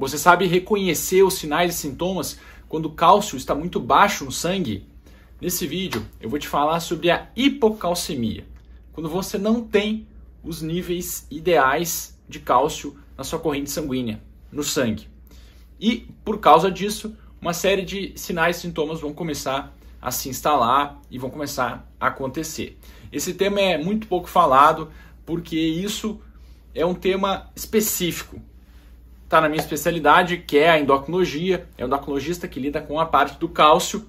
Você sabe reconhecer os sinais e sintomas quando o cálcio está muito baixo no sangue? Nesse vídeo eu vou te falar sobre a hipocalcemia, quando você não tem os níveis ideais de cálcio na sua corrente sanguínea, no sangue. E por causa disso, uma série de sinais e sintomas vão começar a se instalar e vão começar a acontecer. Esse tema é muito pouco falado porque isso é um tema específico está na minha especialidade, que é a endocrinologia. É o endocrinologista que lida com a parte do cálcio.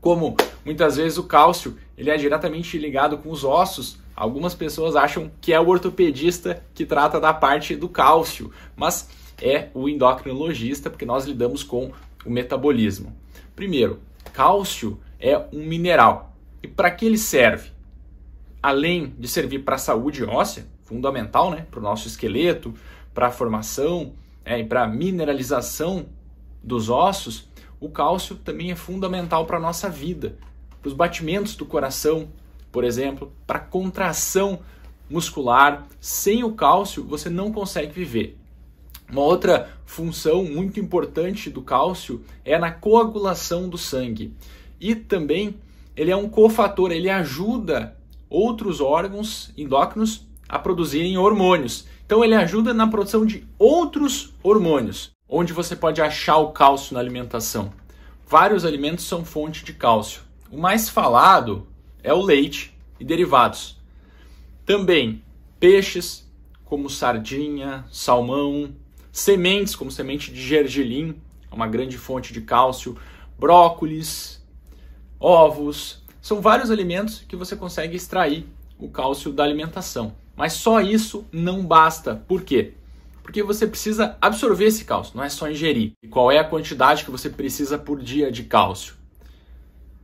Como muitas vezes o cálcio ele é diretamente ligado com os ossos, algumas pessoas acham que é o ortopedista que trata da parte do cálcio, mas é o endocrinologista, porque nós lidamos com o metabolismo. Primeiro, cálcio é um mineral. E para que ele serve? Além de servir para a saúde óssea, fundamental né, para o nosso esqueleto, para a formação né, e para a mineralização dos ossos, o cálcio também é fundamental para a nossa vida, para os batimentos do coração, por exemplo, para a contração muscular. Sem o cálcio, você não consegue viver. Uma outra função muito importante do cálcio é na coagulação do sangue. E também ele é um cofator, ele ajuda outros órgãos endócrinos a produzirem hormônios. Então ele ajuda na produção de outros hormônios, onde você pode achar o cálcio na alimentação. Vários alimentos são fonte de cálcio. O mais falado é o leite e derivados. Também peixes, como sardinha, salmão, sementes, como semente de gergelim, é uma grande fonte de cálcio, brócolis, ovos. São vários alimentos que você consegue extrair o cálcio da alimentação. Mas só isso não basta. Por quê? Porque você precisa absorver esse cálcio, não é só ingerir. E qual é a quantidade que você precisa por dia de cálcio?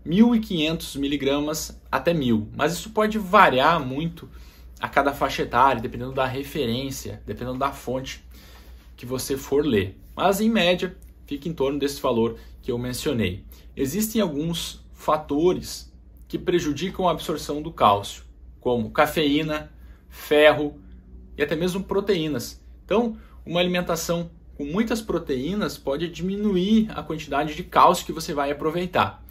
1.500 miligramas até 1.000, mas isso pode variar muito a cada faixa etária, dependendo da referência, dependendo da fonte que você for ler. Mas em média, fica em torno desse valor que eu mencionei. Existem alguns fatores que prejudicam a absorção do cálcio, como cafeína, ferro e até mesmo proteínas. Então, uma alimentação com muitas proteínas pode diminuir a quantidade de cálcio que você vai aproveitar.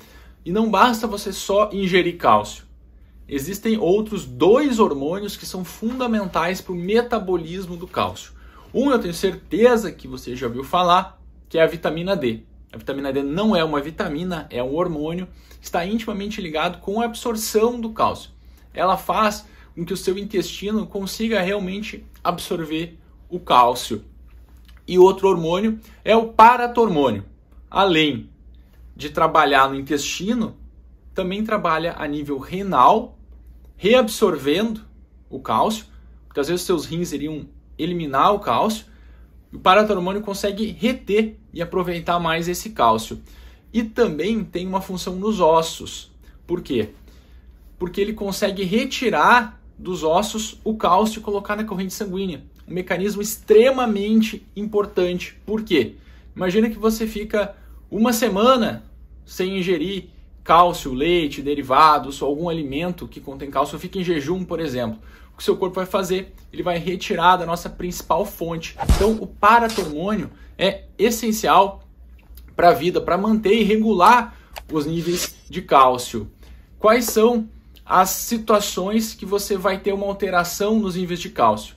E não basta você só ingerir cálcio. Existem outros dois hormônios que são fundamentais para o metabolismo do cálcio. Um eu tenho certeza que você já ouviu falar, que é a vitamina D. A vitamina D não é uma vitamina, é um hormônio, está intimamente ligado com a absorção do cálcio. Ela faz em que o seu intestino consiga realmente absorver o cálcio. E outro hormônio é o paratormônio. Além de trabalhar no intestino, também trabalha a nível renal, reabsorvendo o cálcio. porque às vezes seus rins iriam eliminar o cálcio. O paratormônio consegue reter e aproveitar mais esse cálcio. E também tem uma função nos ossos. Por quê? Porque ele consegue retirar dos ossos o cálcio e colocar na corrente sanguínea. Um mecanismo extremamente importante. Por quê? Imagina que você fica uma semana sem ingerir cálcio, leite, derivados, algum alimento que contém cálcio, fica em jejum, por exemplo. O que seu corpo vai fazer? Ele vai retirar da nossa principal fonte. Então, o paratormônio é essencial para a vida, para manter e regular os níveis de cálcio. Quais são as situações que você vai ter uma alteração nos níveis de cálcio.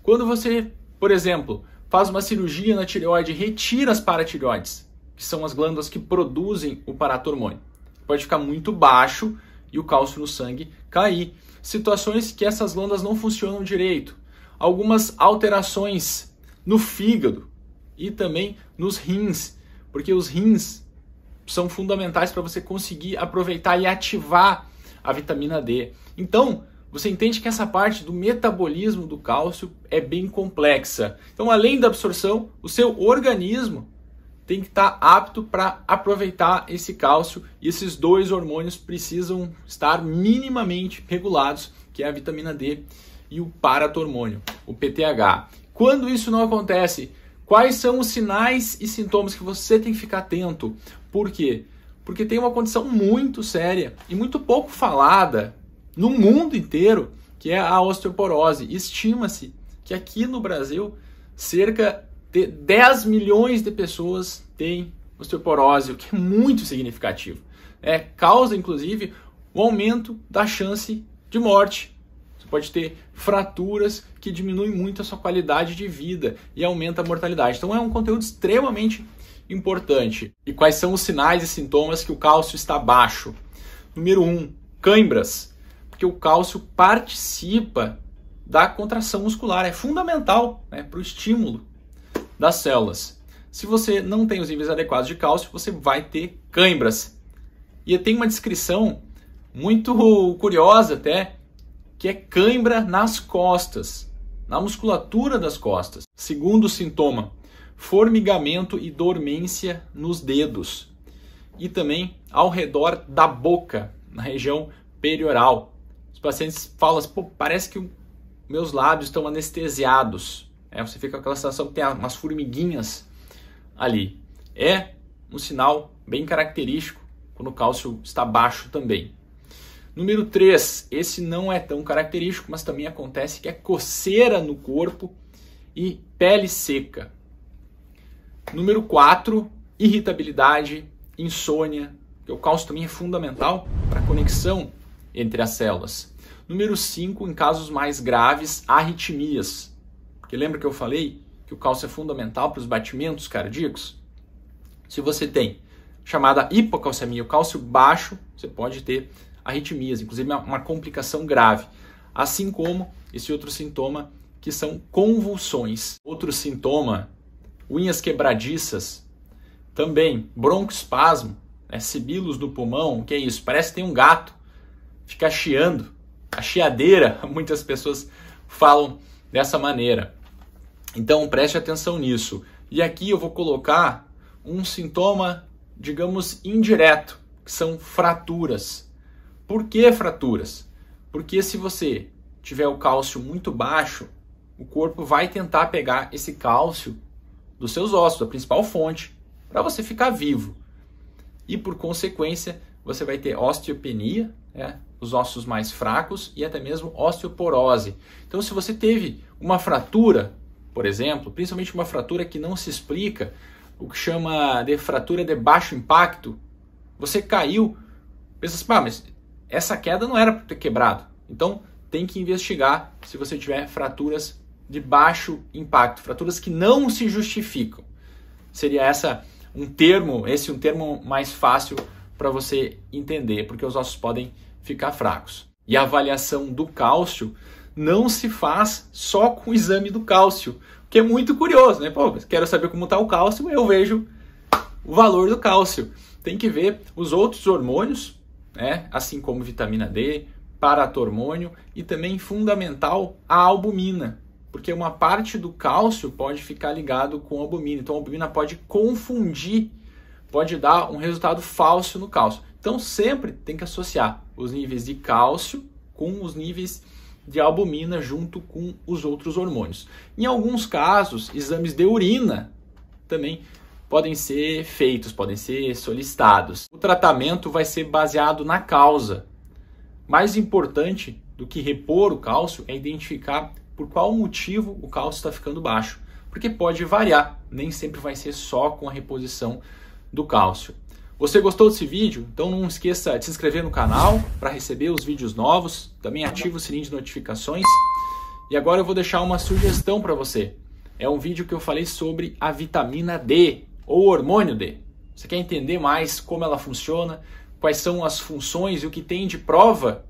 Quando você, por exemplo, faz uma cirurgia na tireoide, retira as paratireoides, que são as glândulas que produzem o paratormônio. Pode ficar muito baixo e o cálcio no sangue cair. Situações que essas glândulas não funcionam direito. Algumas alterações no fígado e também nos rins, porque os rins são fundamentais para você conseguir aproveitar e ativar a vitamina D. Então, você entende que essa parte do metabolismo do cálcio é bem complexa. Então, além da absorção, o seu organismo tem que estar tá apto para aproveitar esse cálcio e esses dois hormônios precisam estar minimamente regulados, que é a vitamina D e o paratormônio, o PTH. Quando isso não acontece, quais são os sinais e sintomas que você tem que ficar atento? Por quê? Porque porque tem uma condição muito séria e muito pouco falada no mundo inteiro, que é a osteoporose. Estima-se que aqui no Brasil cerca de 10 milhões de pessoas têm osteoporose, o que é muito significativo. É, causa, inclusive, o aumento da chance de morte pode ter fraturas que diminuem muito a sua qualidade de vida e aumenta a mortalidade. Então é um conteúdo extremamente importante. E quais são os sinais e sintomas que o cálcio está baixo? Número 1, um, cãibras, porque o cálcio participa da contração muscular, é fundamental né, para o estímulo das células. Se você não tem os níveis adequados de cálcio, você vai ter cãibras. E tem uma descrição muito curiosa até que é cãibra nas costas, na musculatura das costas. Segundo sintoma, formigamento e dormência nos dedos e também ao redor da boca, na região perioral. Os pacientes falam assim, parece que meus lábios estão anestesiados. É, você fica com aquela sensação que tem umas formiguinhas ali. É um sinal bem característico quando o cálcio está baixo também. Número 3, esse não é tão característico, mas também acontece que é coceira no corpo e pele seca. Número 4, irritabilidade, insônia, que o cálcio também é fundamental para a conexão entre as células. Número 5, em casos mais graves, arritmias. Porque lembra que eu falei que o cálcio é fundamental para os batimentos cardíacos? Se você tem chamada hipocalcemia, o cálcio baixo, você pode ter arritmias, inclusive uma, uma complicação grave. Assim como esse outro sintoma que são convulsões. Outro sintoma, unhas quebradiças, também broncoespasmo, né, sibilos do pulmão, que é isso? Parece que tem um gato, fica chiando, a chiadeira, muitas pessoas falam dessa maneira. Então preste atenção nisso. E aqui eu vou colocar um sintoma, digamos, indireto, que são fraturas. Por que fraturas? Porque se você tiver o cálcio muito baixo, o corpo vai tentar pegar esse cálcio dos seus ossos, a principal fonte, para você ficar vivo. E por consequência, você vai ter osteopenia, né? os ossos mais fracos e até mesmo osteoporose. Então, se você teve uma fratura, por exemplo, principalmente uma fratura que não se explica, o que chama de fratura de baixo impacto, você caiu, pensa assim, ah, mas essa queda não era para ter quebrado. Então, tem que investigar se você tiver fraturas de baixo impacto, fraturas que não se justificam. Seria essa um termo, esse um termo mais fácil para você entender, porque os ossos podem ficar fracos. E a avaliação do cálcio não se faz só com o exame do cálcio, que é muito curioso, né? Pô, quero saber como está o cálcio, eu vejo o valor do cálcio. Tem que ver os outros hormônios né? assim como vitamina D, paratormônio e também fundamental a albumina, porque uma parte do cálcio pode ficar ligado com a albumina. Então a albumina pode confundir, pode dar um resultado falso no cálcio. Então sempre tem que associar os níveis de cálcio com os níveis de albumina junto com os outros hormônios. Em alguns casos, exames de urina também podem ser feitos, podem ser solicitados. O tratamento vai ser baseado na causa. Mais importante do que repor o cálcio é identificar por qual motivo o cálcio está ficando baixo, porque pode variar, nem sempre vai ser só com a reposição do cálcio. Você gostou desse vídeo? Então não esqueça de se inscrever no canal para receber os vídeos novos. Também ativa o sininho de notificações. E agora eu vou deixar uma sugestão para você. É um vídeo que eu falei sobre a vitamina D ou o hormônio D. Você quer entender mais como ela funciona, quais são as funções e o que tem de prova,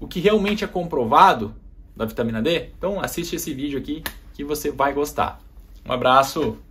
o que realmente é comprovado da vitamina D? Então assiste esse vídeo aqui que você vai gostar. Um abraço!